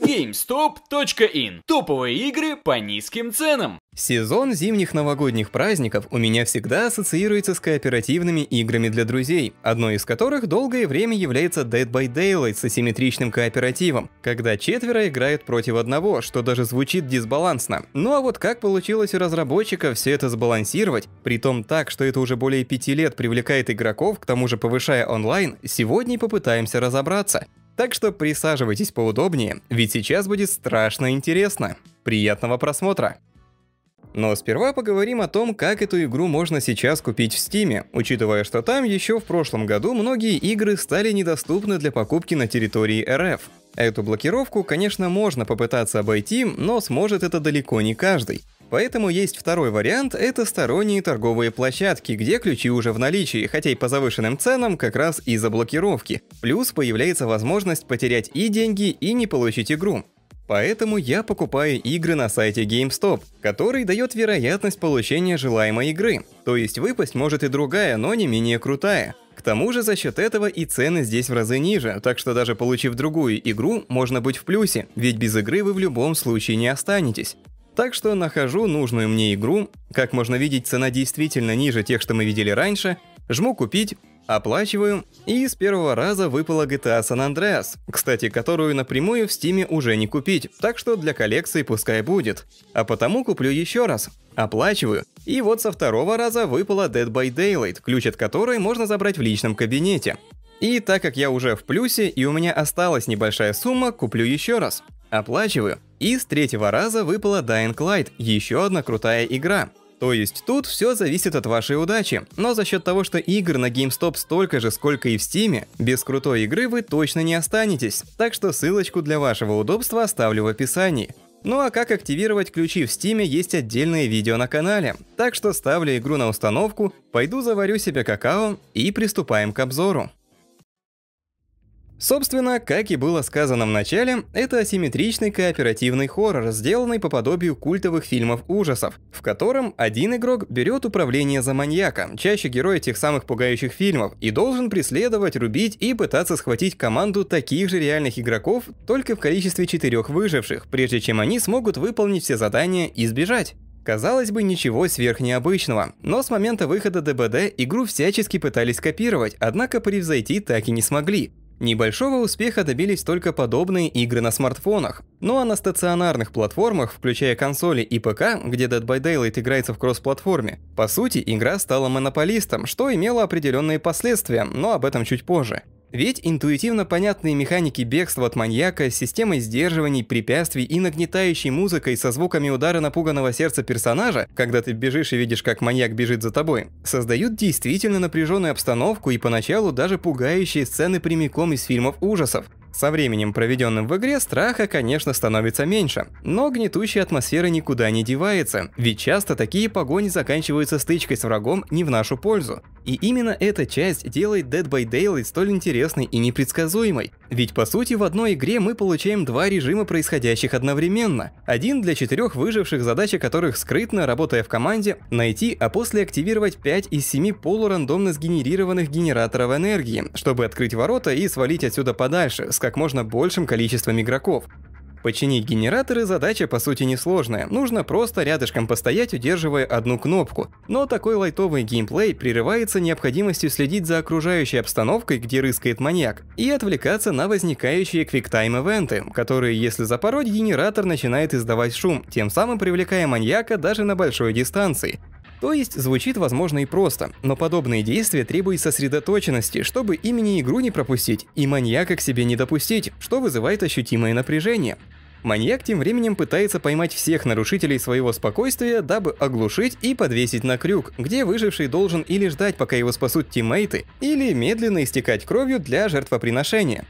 GameStop.in. Топовые игры по низким ценам. Сезон зимних новогодних праздников у меня всегда ассоциируется с кооперативными играми для друзей, одной из которых долгое время является Dead by Daylight с асимметричным кооперативом, когда четверо играют против одного, что даже звучит дисбалансно. Ну а вот как получилось у разработчиков все это сбалансировать, при том так, что это уже более пяти лет привлекает игроков, к тому же повышая онлайн, сегодня попытаемся разобраться. Так что присаживайтесь поудобнее, ведь сейчас будет страшно интересно. Приятного просмотра! Но сперва поговорим о том, как эту игру можно сейчас купить в Steam, учитывая, что там еще в прошлом году многие игры стали недоступны для покупки на территории РФ. Эту блокировку, конечно, можно попытаться обойти, но сможет это далеко не каждый. Поэтому есть второй вариант – это сторонние торговые площадки, где ключи уже в наличии, хотя и по завышенным ценам как раз из-за блокировки. Плюс появляется возможность потерять и деньги, и не получить игру. Поэтому я покупаю игры на сайте GameStop, который дает вероятность получения желаемой игры. То есть выпасть может и другая, но не менее крутая. К тому же за счет этого и цены здесь в разы ниже, так что даже получив другую игру, можно быть в плюсе, ведь без игры вы в любом случае не останетесь. Так что нахожу нужную мне игру, как можно видеть, цена действительно ниже тех, что мы видели раньше, жму «Купить», оплачиваю, и с первого раза выпала GTA San Andreas, кстати, которую напрямую в стиме уже не купить, так что для коллекции пускай будет. А потому куплю еще раз, оплачиваю, и вот со второго раза выпала Dead by Daylight, ключ от которой можно забрать в личном кабинете. И так как я уже в плюсе и у меня осталась небольшая сумма, куплю еще раз. Оплачиваю. И с третьего раза выпала Dying Light, еще одна крутая игра. То есть тут все зависит от вашей удачи, но за счет того, что игр на GameStop столько же, сколько и в Steam, без крутой игры вы точно не останетесь, так что ссылочку для вашего удобства оставлю в описании. Ну а как активировать ключи в Steam есть отдельное видео на канале, так что ставлю игру на установку, пойду заварю себе какао и приступаем к обзору. Собственно, как и было сказано в начале, это асимметричный кооперативный хоррор, сделанный по подобию культовых фильмов ужасов, в котором один игрок берет управление за маньяка, чаще героя тех самых пугающих фильмов, и должен преследовать, рубить и пытаться схватить команду таких же реальных игроков, только в количестве четырех выживших, прежде чем они смогут выполнить все задания и сбежать. Казалось бы, ничего сверхнеобычного, но с момента выхода ДБД игру всячески пытались копировать, однако превзойти так и не смогли. Небольшого успеха добились только подобные игры на смартфонах. Ну а на стационарных платформах, включая консоли и ПК, где Dead by Daylight играется в кроссплатформе, по сути игра стала монополистом, что имело определенные последствия, но об этом чуть позже. Ведь интуитивно понятные механики бегства от маньяка с системой сдерживаний, препятствий и нагнетающей музыкой со звуками удара напуганного сердца персонажа, когда ты бежишь и видишь, как маньяк бежит за тобой, создают действительно напряженную обстановку и поначалу даже пугающие сцены прямиком из фильмов ужасов. Со временем, проведенным в игре, страха, конечно, становится меньше, но гнетущая атмосфера никуда не девается, ведь часто такие погони заканчиваются стычкой с врагом не в нашу пользу. И именно эта часть делает Dead by Daylight столь интересной и непредсказуемой, ведь по сути в одной игре мы получаем два режима происходящих одновременно, один для четырех выживших, задача которых скрытно, работая в команде, найти, а после активировать 5 из 7 полурандомно сгенерированных генераторов энергии, чтобы открыть ворота и свалить отсюда подальше, как можно большим количеством игроков. Починить генераторы задача по сути несложная, нужно просто рядышком постоять, удерживая одну кнопку. Но такой лайтовый геймплей прерывается необходимостью следить за окружающей обстановкой, где рыскает маньяк, и отвлекаться на возникающие квиктайм-эвенты, которые, если запороть, генератор начинает издавать шум, тем самым привлекая маньяка даже на большой дистанции. То есть звучит возможно и просто, но подобные действия требуют сосредоточенности, чтобы имени игру не пропустить, и маньяка к себе не допустить, что вызывает ощутимое напряжение. Маньяк тем временем пытается поймать всех нарушителей своего спокойствия, дабы оглушить и подвесить на крюк, где выживший должен или ждать, пока его спасут тиммейты, или медленно истекать кровью для жертвоприношения.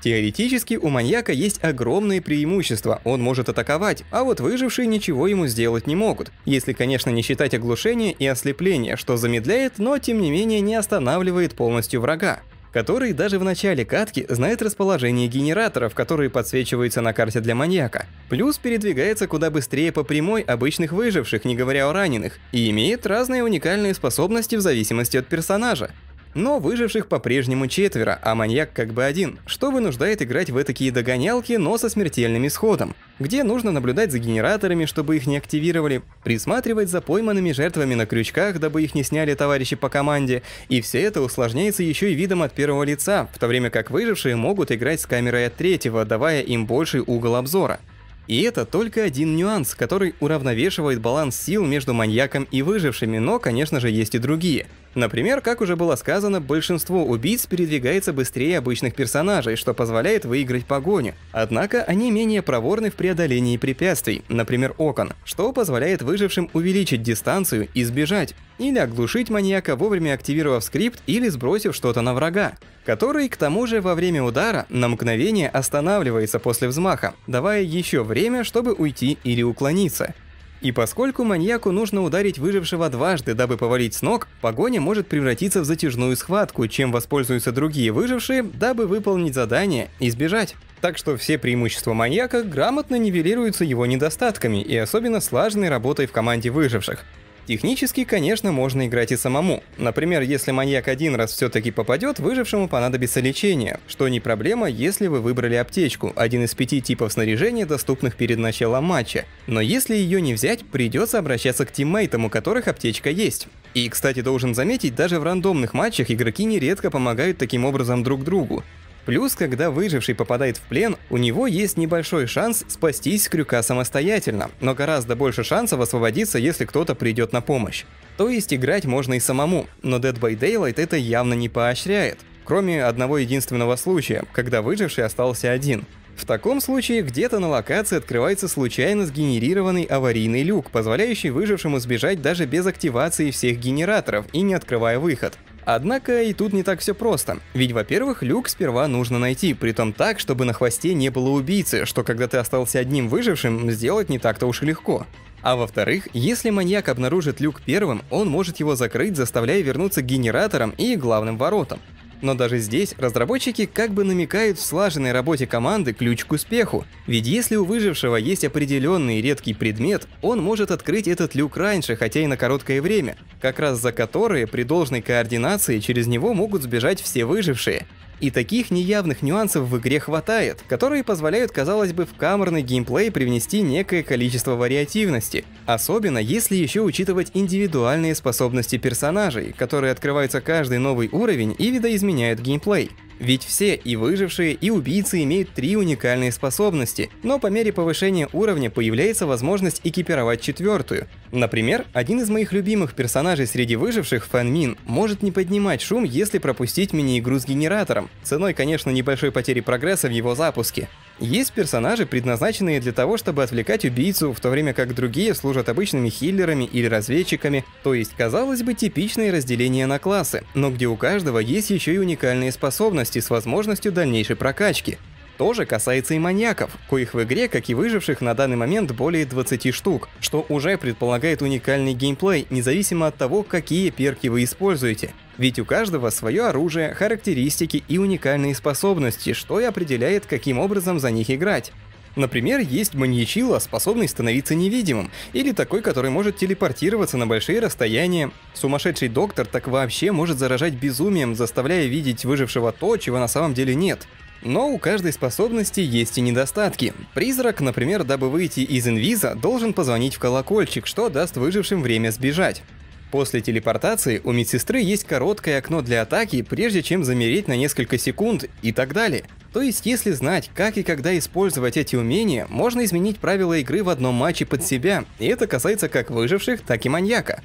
Теоретически у маньяка есть огромные преимущества, он может атаковать, а вот выжившие ничего ему сделать не могут, если, конечно, не считать оглушение и ослепление, что замедляет, но тем не менее не останавливает полностью врага который даже в начале катки знает расположение генераторов, которые подсвечиваются на карте для маньяка. Плюс передвигается куда быстрее по прямой обычных выживших, не говоря о раненых, и имеет разные уникальные способности в зависимости от персонажа. Но выживших по-прежнему четверо, а маньяк как бы один, что вынуждает играть в такие догонялки, но со смертельным исходом, где нужно наблюдать за генераторами, чтобы их не активировали, присматривать за пойманными жертвами на крючках, дабы их не сняли товарищи по команде, и все это усложняется еще и видом от первого лица, в то время как выжившие могут играть с камерой от третьего, давая им больший угол обзора. И это только один нюанс, который уравновешивает баланс сил между маньяком и выжившими, но, конечно же, есть и другие. Например, как уже было сказано, большинство убийц передвигается быстрее обычных персонажей, что позволяет выиграть погоню. Однако они менее проворны в преодолении препятствий, например, окон, что позволяет выжившим увеличить дистанцию и сбежать, или оглушить маньяка, вовремя активировав скрипт или сбросив что-то на врага, который, к тому же, во время удара на мгновение останавливается после взмаха, давая еще время, чтобы уйти или уклониться. И поскольку маньяку нужно ударить выжившего дважды, дабы повалить с ног, погоня может превратиться в затяжную схватку, чем воспользуются другие выжившие, дабы выполнить задание и сбежать. Так что все преимущества маньяка грамотно нивелируются его недостатками и особенно слаженной работой в команде выживших. Технически, конечно, можно играть и самому. Например, если маньяк один раз все-таки попадет, выжившему понадобится лечение, что не проблема, если вы выбрали аптечку, один из пяти типов снаряжения, доступных перед началом матча. Но если ее не взять, придется обращаться к тиммейтам, у которых аптечка есть. И, кстати, должен заметить, даже в рандомных матчах игроки нередко помогают таким образом друг другу. Плюс, когда выживший попадает в плен, у него есть небольшой шанс спастись с крюка самостоятельно, но гораздо больше шансов освободиться, если кто-то придет на помощь. То есть играть можно и самому, но Dead by Daylight это явно не поощряет, кроме одного единственного случая, когда выживший остался один. В таком случае где-то на локации открывается случайно сгенерированный аварийный люк, позволяющий выжившему сбежать даже без активации всех генераторов и не открывая выход. Однако и тут не так все просто. Ведь, во-первых, люк сперва нужно найти, притом так, чтобы на хвосте не было убийцы, что когда ты остался одним выжившим, сделать не так-то уж и легко. А во-вторых, если маньяк обнаружит люк первым, он может его закрыть, заставляя вернуться к генераторам и главным воротам. Но даже здесь разработчики как бы намекают в слаженной работе команды ключ к успеху. Ведь если у выжившего есть определенный редкий предмет, он может открыть этот люк раньше, хотя и на короткое время, как раз за которые при должной координации через него могут сбежать все выжившие. И таких неявных нюансов в игре хватает, которые позволяют, казалось бы, в камерный геймплей привнести некое количество вариативности, особенно если еще учитывать индивидуальные способности персонажей, которые открываются каждый новый уровень и видоизменяют геймплей. Ведь все, и выжившие, и убийцы имеют три уникальные способности, но по мере повышения уровня появляется возможность экипировать четвертую. Например, один из моих любимых персонажей среди выживших, Фан Мин, может не поднимать шум, если пропустить мини-игру с генератором, ценой, конечно, небольшой потери прогресса в его запуске. Есть персонажи, предназначенные для того, чтобы отвлекать убийцу, в то время как другие служат обычными хиллерами или разведчиками, то есть, казалось бы, типичное разделение на классы, но где у каждого есть еще и уникальные способности с возможностью дальнейшей прокачки. То же касается и маньяков, коих в игре, как и выживших, на данный момент более 20 штук, что уже предполагает уникальный геймплей, независимо от того, какие перки вы используете. Ведь у каждого свое оружие, характеристики и уникальные способности, что и определяет, каким образом за них играть. Например, есть маньячила, способный становиться невидимым, или такой, который может телепортироваться на большие расстояния. Сумасшедший доктор так вообще может заражать безумием, заставляя видеть выжившего то, чего на самом деле нет. Но у каждой способности есть и недостатки. Призрак, например, дабы выйти из инвиза, должен позвонить в колокольчик, что даст выжившим время сбежать. После телепортации у медсестры есть короткое окно для атаки, прежде чем замереть на несколько секунд и так далее. То есть, если знать, как и когда использовать эти умения, можно изменить правила игры в одном матче под себя, и это касается как выживших, так и маньяка.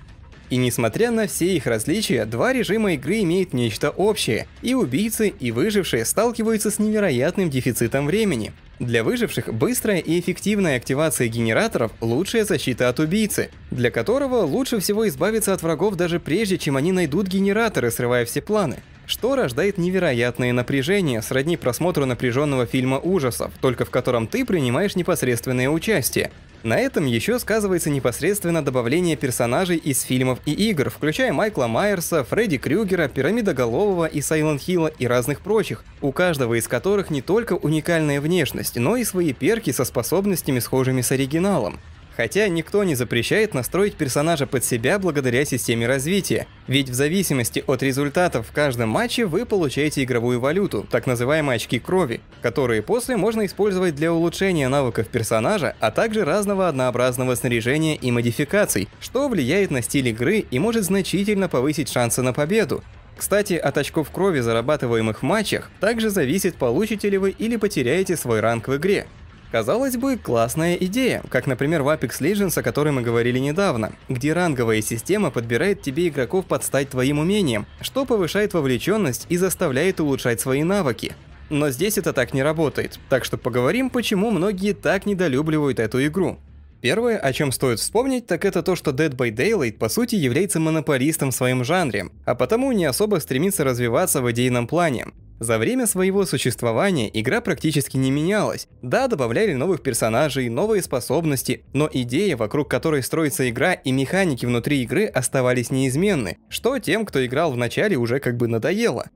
И несмотря на все их различия, два режима игры имеют нечто общее, и убийцы, и выжившие сталкиваются с невероятным дефицитом времени. Для выживших быстрая и эффективная активация генераторов – лучшая защита от убийцы, для которого лучше всего избавиться от врагов даже прежде, чем они найдут генераторы, срывая все планы что рождает невероятное напряжение, сродни просмотру напряженного фильма ужасов, только в котором ты принимаешь непосредственное участие. На этом еще сказывается непосредственно добавление персонажей из фильмов и игр, включая Майкла Майерса, Фредди Крюгера, Пирамида Голового и Сайлент Хилла и разных прочих, у каждого из которых не только уникальная внешность, но и свои перки со способностями, схожими с оригиналом. Хотя никто не запрещает настроить персонажа под себя благодаря системе развития, ведь в зависимости от результатов в каждом матче вы получаете игровую валюту, так называемые очки крови, которые после можно использовать для улучшения навыков персонажа, а также разного однообразного снаряжения и модификаций, что влияет на стиль игры и может значительно повысить шансы на победу. Кстати, от очков крови, зарабатываемых в матчах, также зависит, получите ли вы или потеряете свой ранг в игре. Казалось бы, классная идея, как, например, в Apex Legends, о которой мы говорили недавно, где ранговая система подбирает тебе игроков под стать твоим умением, что повышает вовлеченность и заставляет улучшать свои навыки. Но здесь это так не работает, так что поговорим, почему многие так недолюбливают эту игру. Первое, о чем стоит вспомнить, так это то, что Dead by Daylight по сути является монополистом в своем жанре, а потому не особо стремится развиваться в идейном плане. За время своего существования игра практически не менялась. Да, добавляли новых персонажей, новые способности, но идея, вокруг которой строится игра и механики внутри игры оставались неизменны, что тем, кто играл в начале, уже как бы надоело.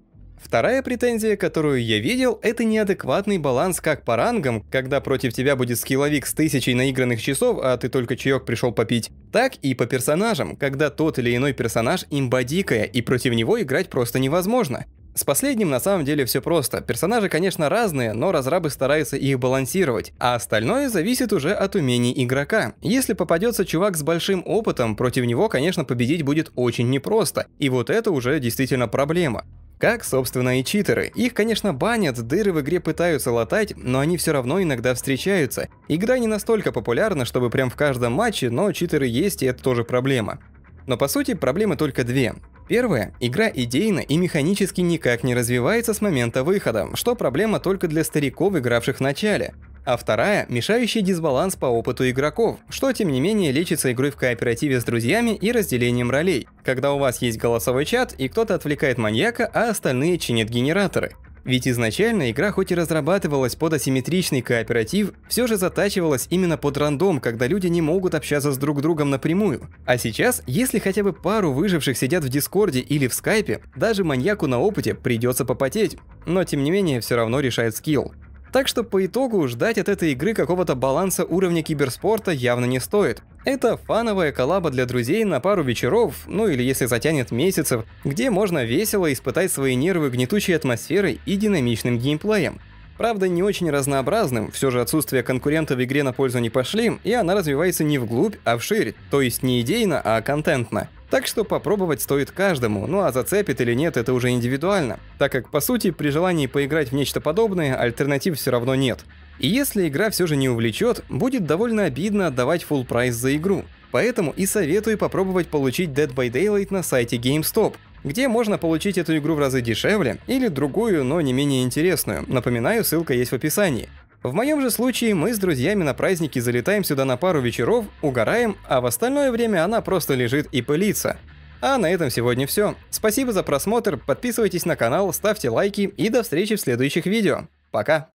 Вторая претензия, которую я видел, это неадекватный баланс как по рангам, когда против тебя будет скилловик с тысячей наигранных часов, а ты только чаек пришел попить, так и по персонажам, когда тот или иной персонаж имбадикая, и против него играть просто невозможно. С последним на самом деле все просто. Персонажи, конечно, разные, но разрабы стараются их балансировать, а остальное зависит уже от умений игрока. Если попадется чувак с большим опытом, против него, конечно, победить будет очень непросто, и вот это уже действительно проблема. Как, собственно, и читеры. Их, конечно, банят, дыры в игре пытаются латать, но они все равно иногда встречаются. Игра не настолько популярна, чтобы прям в каждом матче, но читеры есть, и это тоже проблема. Но по сути проблемы только две. Первое. Игра идейно и механически никак не развивается с момента выхода, что проблема только для стариков, игравших в начале. А вторая – мешающий дисбаланс по опыту игроков, что тем не менее лечится игрой в кооперативе с друзьями и разделением ролей, когда у вас есть голосовой чат и кто-то отвлекает маньяка, а остальные чинят генераторы. Ведь изначально игра хоть и разрабатывалась под асимметричный кооператив, все же затачивалась именно под рандом, когда люди не могут общаться с друг другом напрямую. А сейчас, если хотя бы пару выживших сидят в Дискорде или в Скайпе, даже маньяку на опыте придется попотеть. Но тем не менее, все равно решает скилл. Так что по итогу ждать от этой игры какого-то баланса уровня киберспорта явно не стоит. Это фановая коллаба для друзей на пару вечеров, ну или если затянет месяцев, где можно весело испытать свои нервы гнетучей атмосферой и динамичным геймплеем. Правда, не очень разнообразным, все же отсутствие конкурента в игре на пользу не пошли, и она развивается не вглубь, а вширь, то есть не идейно, а контентно. Так что попробовать стоит каждому, ну а зацепит или нет, это уже индивидуально, так как по сути при желании поиграть в нечто подобное альтернатив все равно нет. И если игра все же не увлечет, будет довольно обидно отдавать full прайс за игру. Поэтому и советую попробовать получить Dead by Daylight на сайте GameStop, где можно получить эту игру в разы дешевле или другую, но не менее интересную. Напоминаю, ссылка есть в описании. В моем же случае мы с друзьями на праздники залетаем сюда на пару вечеров, угораем, а в остальное время она просто лежит и пылится. А на этом сегодня все. Спасибо за просмотр, подписывайтесь на канал, ставьте лайки и до встречи в следующих видео. Пока!